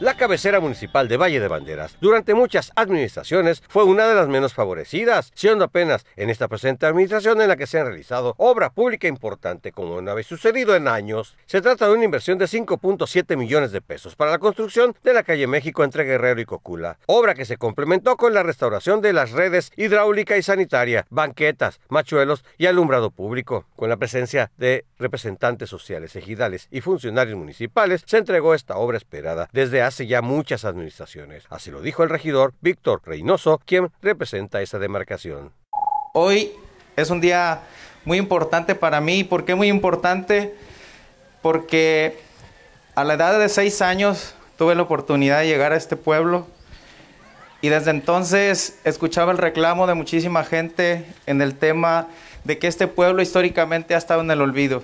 La cabecera municipal de Valle de Banderas durante muchas administraciones fue una de las menos favorecidas, siendo apenas en esta presente administración en la que se han realizado obra pública importante como no había sucedido en años. Se trata de una inversión de 5.7 millones de pesos para la construcción de la calle México entre Guerrero y Cocula, obra que se complementó con la restauración de las redes hidráulica y sanitaria, banquetas, machuelos y alumbrado público. Con la presencia de representantes sociales, ejidales y funcionarios municipales, se entregó esta obra esperada desde hace hace ya muchas administraciones. Así lo dijo el regidor Víctor Reynoso, quien representa esa demarcación. Hoy es un día muy importante para mí. ¿Por qué muy importante? Porque a la edad de seis años tuve la oportunidad de llegar a este pueblo y desde entonces escuchaba el reclamo de muchísima gente en el tema de que este pueblo históricamente ha estado en el olvido.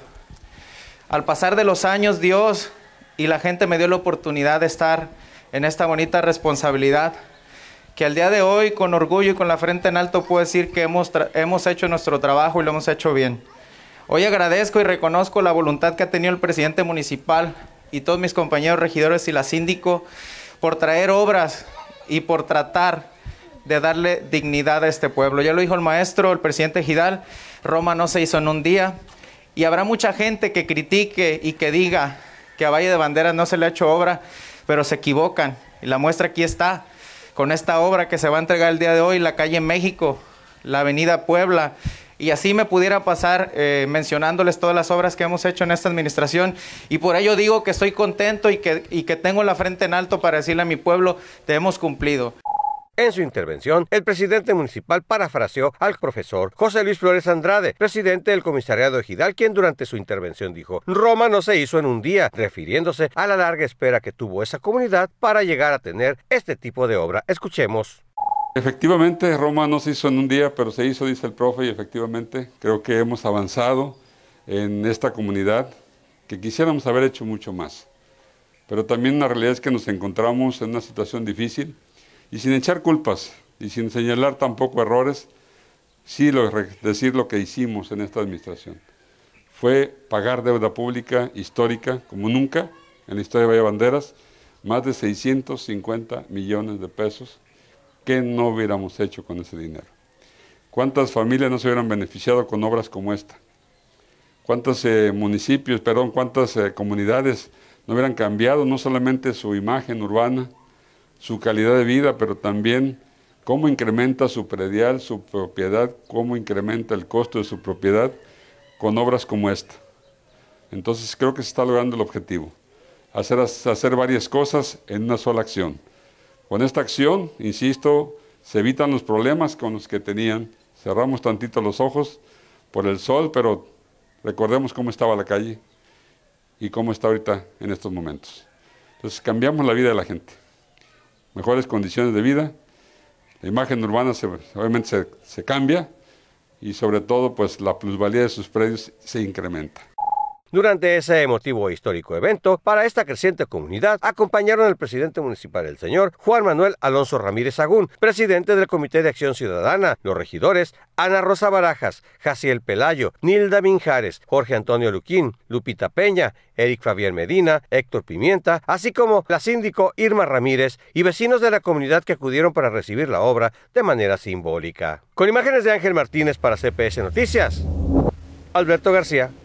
Al pasar de los años, Dios y la gente me dio la oportunidad de estar en esta bonita responsabilidad que al día de hoy con orgullo y con la frente en alto puedo decir que hemos, hecho nuestro trabajo y lo hemos hecho bien. Hoy agradezco y reconozco la voluntad que ha tenido el presidente municipal y todos mis compañeros regidores y la síndico por traer obras y por tratar de darle dignidad a este pueblo. Ya lo dijo el maestro, el presidente Gidal, Roma no se hizo en un día y habrá mucha gente que critique y que diga que a Valle de Banderas no se le ha hecho obra, pero se equivocan. Y la muestra aquí está, con esta obra que se va a entregar el día de hoy, la calle México, la avenida Puebla. Y así me pudiera pasar eh, mencionándoles todas las obras que hemos hecho en esta administración. Y por ello digo que estoy contento y que, y que tengo la frente en alto para decirle a mi pueblo, te hemos cumplido. En su intervención, el presidente municipal parafraseó al profesor José Luis Flores Andrade, presidente del comisariado Gidal, quien durante su intervención dijo, Roma no se hizo en un día, refiriéndose a la larga espera que tuvo esa comunidad para llegar a tener este tipo de obra. Escuchemos. Efectivamente, Roma no se hizo en un día, pero se hizo, dice el profe, y efectivamente creo que hemos avanzado en esta comunidad, que quisiéramos haber hecho mucho más. Pero también la realidad es que nos encontramos en una situación difícil y sin echar culpas y sin señalar tampoco errores, sí lo, decir lo que hicimos en esta administración. Fue pagar deuda pública histórica, como nunca en la historia de Bahía Banderas, más de 650 millones de pesos que no hubiéramos hecho con ese dinero. ¿Cuántas familias no se hubieran beneficiado con obras como esta? ¿Cuántos eh, municipios, perdón, cuántas eh, comunidades no hubieran cambiado no solamente su imagen urbana, su calidad de vida, pero también cómo incrementa su predial, su propiedad, cómo incrementa el costo de su propiedad con obras como esta. Entonces creo que se está logrando el objetivo, hacer, hacer varias cosas en una sola acción. Con esta acción, insisto, se evitan los problemas con los que tenían, cerramos tantito los ojos por el sol, pero recordemos cómo estaba la calle y cómo está ahorita en estos momentos. Entonces cambiamos la vida de la gente mejores condiciones de vida. La imagen urbana se, obviamente se, se cambia y sobre todo pues la plusvalía de sus predios se incrementa. Durante ese emotivo e histórico evento, para esta creciente comunidad, acompañaron al presidente municipal, el señor Juan Manuel Alonso Ramírez Agún, presidente del Comité de Acción Ciudadana, los regidores Ana Rosa Barajas, Jaciel Pelayo, Nilda Minjares, Jorge Antonio Luquín, Lupita Peña, Eric Fabián Medina, Héctor Pimienta, así como la síndico Irma Ramírez y vecinos de la comunidad que acudieron para recibir la obra de manera simbólica. Con imágenes de Ángel Martínez para CPS Noticias, Alberto García.